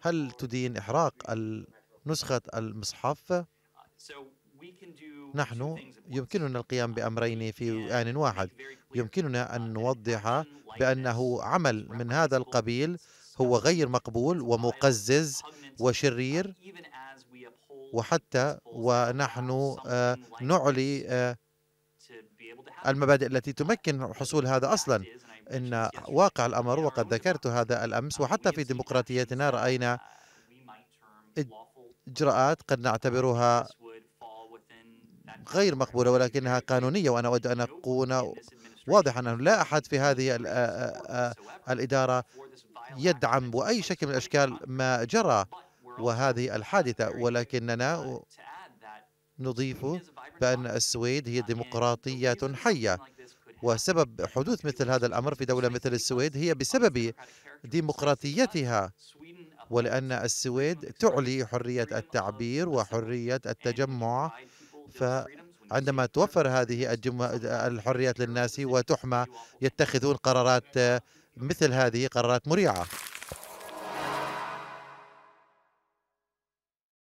هل تدين إحراق نسخة المصحف نحن يمكننا القيام بأمرين في آن واحد يمكننا أن نوضح بأنه عمل من هذا القبيل هو غير مقبول ومقزز وشرير وحتى ونحن آه، نعلي آه، المبادئ التي تمكن حصول هذا أصلا إن واقع الأمر وقد ذكرت هذا الأمس وحتى في ديمقراطيتنا رأينا إجراءات قد نعتبرها غير مقبولة ولكنها قانونية وأنا أود أن أكون واضحا أنه لا أحد في هذه آه، آه، آه، الإدارة يدعم بأي شكل من الأشكال ما جرى وهذه الحادثة ولكننا نضيف بأن السويد هي ديمقراطية حية وسبب حدوث مثل هذا الأمر في دولة مثل السويد هي بسبب ديمقراطيتها ولأن السويد تعلي حرية التعبير وحرية التجمع فعندما توفر هذه الحريات للناس وتحمى يتخذون قرارات مثل هذه قرارات مريعة